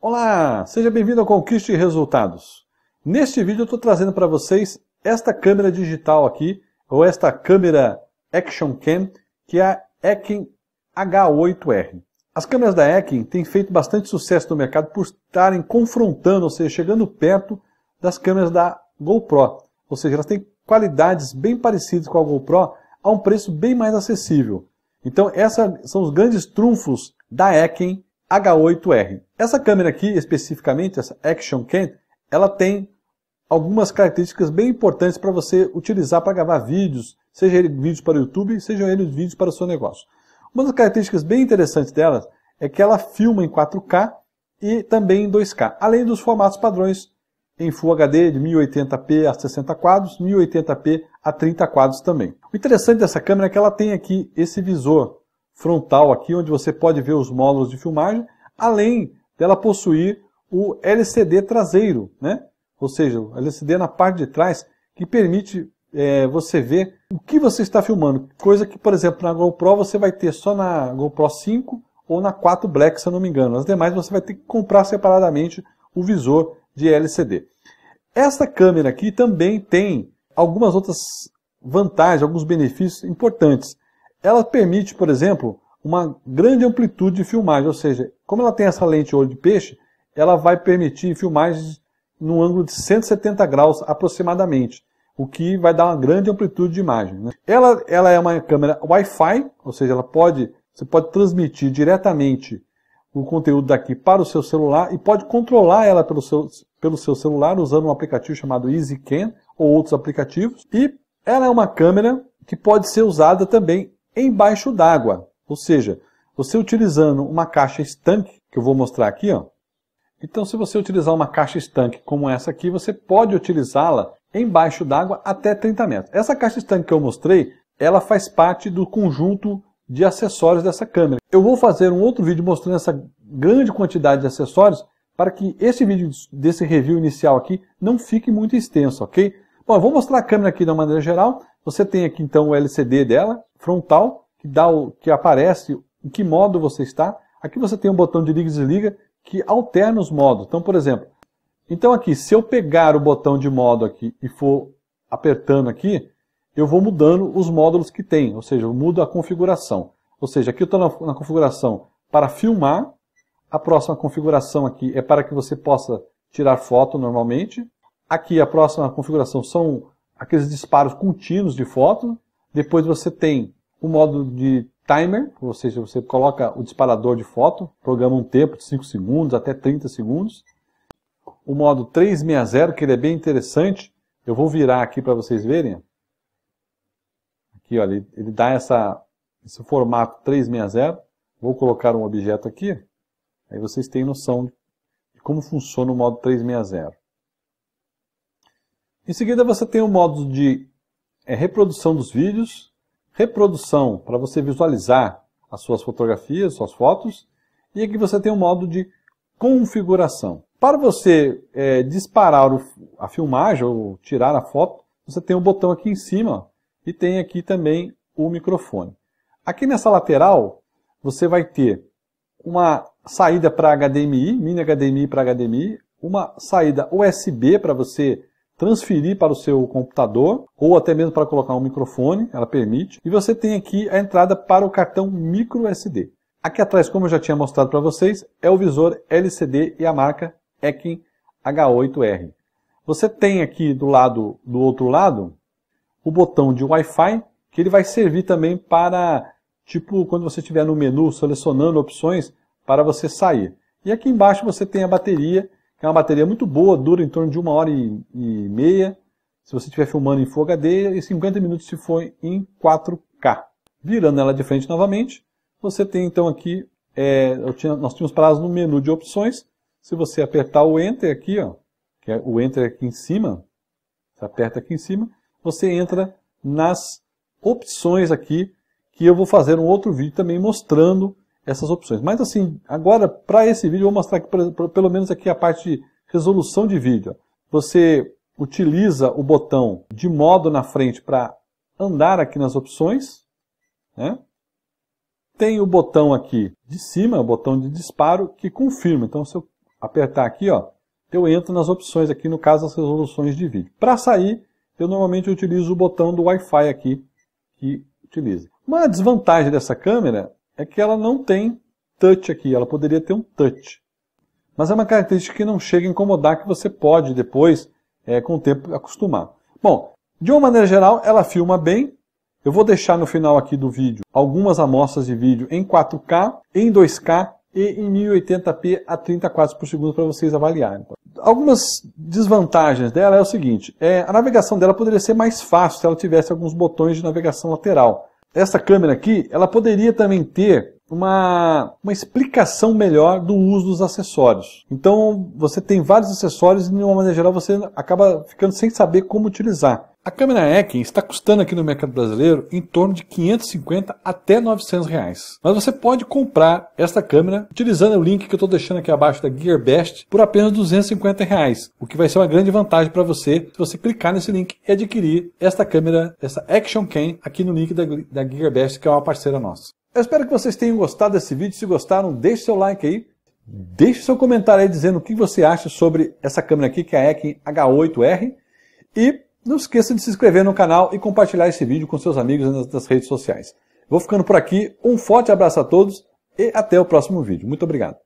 Olá, seja bem-vindo ao Conquiste Resultados. Neste vídeo eu estou trazendo para vocês esta câmera digital aqui, ou esta câmera Action Cam, que é a Ekin H8R. As câmeras da Ekin têm feito bastante sucesso no mercado por estarem confrontando, ou seja, chegando perto das câmeras da GoPro. Ou seja, elas têm qualidades bem parecidas com a GoPro a um preço bem mais acessível. Então, esses são os grandes trunfos da Ekin H8R. Essa câmera aqui, especificamente, essa Action Cam, ela tem algumas características bem importantes para você utilizar para gravar vídeos, seja ele vídeos para o YouTube, seja ele vídeos para o seu negócio. Uma das características bem interessantes delas é que ela filma em 4K e também em 2K, além dos formatos padrões em Full HD de 1080p a 60 quadros, 1080p a 30 quadros também. O interessante dessa câmera é que ela tem aqui esse visor frontal aqui, onde você pode ver os módulos de filmagem, além dela possuir o LCD traseiro, né? ou seja, o LCD na parte de trás, que permite é, você ver o que você está filmando, coisa que, por exemplo, na GoPro você vai ter só na GoPro 5 ou na 4 Black, se eu não me engano. As demais você vai ter que comprar separadamente o visor de LCD. Esta câmera aqui também tem algumas outras vantagens, alguns benefícios importantes ela permite, por exemplo, uma grande amplitude de filmagem, ou seja, como ela tem essa lente olho de peixe, ela vai permitir filmagens num ângulo de 170 graus aproximadamente, o que vai dar uma grande amplitude de imagem. Né? Ela, ela é uma câmera Wi-Fi, ou seja, ela pode, você pode transmitir diretamente o conteúdo daqui para o seu celular e pode controlar ela pelo seu, pelo seu celular usando um aplicativo chamado EasyCam ou outros aplicativos. E ela é uma câmera que pode ser usada também embaixo d'água. Ou seja, você utilizando uma caixa estanque, que eu vou mostrar aqui, ó. Então, se você utilizar uma caixa estanque como essa aqui, você pode utilizá-la embaixo d'água até 30 metros. Essa caixa estanque que eu mostrei, ela faz parte do conjunto de acessórios dessa câmera. Eu vou fazer um outro vídeo mostrando essa grande quantidade de acessórios para que esse vídeo desse review inicial aqui não fique muito extenso, ok? Bom, eu vou mostrar a câmera aqui de uma maneira geral. Você tem aqui então o LCD dela, frontal, que, dá o, que aparece em que modo você está. Aqui você tem um botão de liga e desliga que alterna os modos. Então, por exemplo, então aqui, se eu pegar o botão de modo aqui e for apertando aqui, eu vou mudando os módulos que tem, ou seja, eu mudo a configuração. Ou seja, aqui eu estou na, na configuração para filmar, a próxima configuração aqui é para que você possa tirar foto normalmente. Aqui a próxima configuração são aqueles disparos contínuos de foto. Depois você tem o modo de timer, ou seja, você coloca o disparador de foto, programa um tempo de 5 segundos até 30 segundos. O modo 360, que ele é bem interessante, eu vou virar aqui para vocês verem. Aqui, olha, ele dá essa, esse formato 360. Vou colocar um objeto aqui, aí vocês têm noção de como funciona o modo 360. Em seguida, você tem o modo de é reprodução dos vídeos, reprodução para você visualizar as suas fotografias, suas fotos, e aqui você tem um modo de configuração. Para você é, disparar o, a filmagem ou tirar a foto, você tem um botão aqui em cima e tem aqui também o microfone. Aqui nessa lateral, você vai ter uma saída para HDMI, mini HDMI para HDMI, uma saída USB para você transferir para o seu computador ou até mesmo para colocar um microfone, ela permite. E você tem aqui a entrada para o cartão micro SD. Aqui atrás, como eu já tinha mostrado para vocês, é o visor LCD e a marca Ekin H8R. Você tem aqui do lado do outro lado o botão de Wi-Fi, que ele vai servir também para, tipo, quando você estiver no menu selecionando opções para você sair. E aqui embaixo você tem a bateria que é uma bateria muito boa, dura em torno de uma hora e, e meia, se você estiver filmando em Full HD, e 50 minutos se for em 4K. Virando ela de frente novamente, você tem então aqui, é, tinha, nós tínhamos parado no menu de opções, se você apertar o Enter aqui, ó, que é o Enter aqui em cima, você aperta aqui em cima, você entra nas opções aqui, que eu vou fazer um outro vídeo também mostrando essas opções. Mas assim, agora para esse vídeo eu vou mostrar que, pelo menos aqui a parte de resolução de vídeo. Você utiliza o botão de modo na frente para andar aqui nas opções. Né? Tem o botão aqui de cima, o botão de disparo, que confirma. Então se eu apertar aqui, ó, eu entro nas opções aqui, no caso as resoluções de vídeo. Para sair, eu normalmente utilizo o botão do Wi-Fi aqui, que utiliza. Uma desvantagem dessa câmera é que ela não tem touch aqui, ela poderia ter um touch. Mas é uma característica que não chega a incomodar, que você pode depois, é, com o tempo, acostumar. Bom, de uma maneira geral, ela filma bem. Eu vou deixar no final aqui do vídeo algumas amostras de vídeo em 4K, em 2K e em 1080p a 30 quadros por segundo para vocês avaliarem. Algumas desvantagens dela é o seguinte, é, a navegação dela poderia ser mais fácil se ela tivesse alguns botões de navegação lateral. Essa câmera aqui, ela poderia também ter uma, uma explicação melhor do uso dos acessórios. Então, você tem vários acessórios e, de uma maneira geral, você acaba ficando sem saber como utilizar. A câmera Ekin está custando aqui no mercado brasileiro em torno de 550 até 900 reais. Mas você pode comprar esta câmera utilizando o link que eu estou deixando aqui abaixo da GearBest por apenas 250 reais, o que vai ser uma grande vantagem para você se você clicar nesse link e adquirir esta câmera, essa Action Cam aqui no link da, da GearBest que é uma parceira nossa. Eu espero que vocês tenham gostado desse vídeo. Se gostaram, deixe seu like aí. Deixe seu comentário aí dizendo o que você acha sobre essa câmera aqui, que é a Ekin H8R. E não esqueça de se inscrever no canal e compartilhar esse vídeo com seus amigos nas, redes sociais. Vou ficando por aqui, um forte abraço a todos e até o próximo vídeo. Muito obrigado.